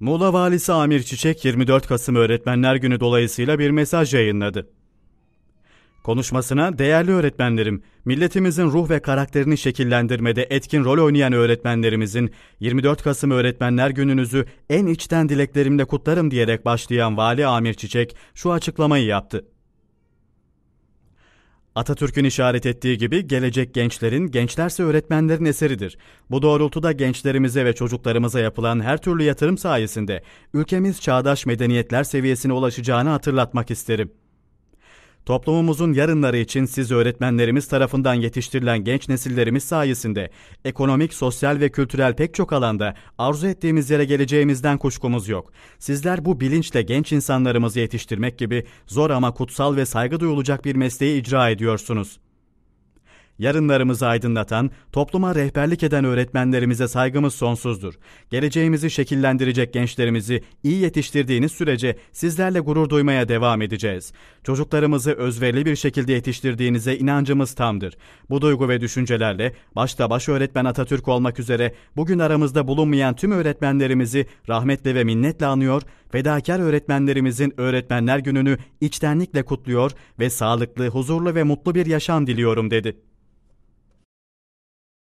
Muğla Valisi Amir Çiçek 24 Kasım Öğretmenler Günü dolayısıyla bir mesaj yayınladı. Konuşmasına değerli öğretmenlerim, milletimizin ruh ve karakterini şekillendirmede etkin rol oynayan öğretmenlerimizin 24 Kasım Öğretmenler Gününüzü en içten dileklerimle kutlarım diyerek başlayan Vali Amir Çiçek şu açıklamayı yaptı. Atatürk'ün işaret ettiği gibi gelecek gençlerin, gençlerse öğretmenlerin eseridir. Bu doğrultuda gençlerimize ve çocuklarımıza yapılan her türlü yatırım sayesinde ülkemiz çağdaş medeniyetler seviyesine ulaşacağını hatırlatmak isterim. Toplumumuzun yarınları için siz öğretmenlerimiz tarafından yetiştirilen genç nesillerimiz sayesinde ekonomik, sosyal ve kültürel pek çok alanda arzu ettiğimiz yere geleceğimizden kuşkumuz yok. Sizler bu bilinçle genç insanlarımızı yetiştirmek gibi zor ama kutsal ve saygı duyulacak bir mesleği icra ediyorsunuz. Yarınlarımızı aydınlatan, topluma rehberlik eden öğretmenlerimize saygımız sonsuzdur. Geleceğimizi şekillendirecek gençlerimizi iyi yetiştirdiğiniz sürece sizlerle gurur duymaya devam edeceğiz. Çocuklarımızı özverili bir şekilde yetiştirdiğinize inancımız tamdır. Bu duygu ve düşüncelerle başta baş öğretmen Atatürk olmak üzere bugün aramızda bulunmayan tüm öğretmenlerimizi rahmetle ve minnetle anıyor, fedakar öğretmenlerimizin Öğretmenler Günü'nü içtenlikle kutluyor ve sağlıklı, huzurlu ve mutlu bir yaşam diliyorum dedi.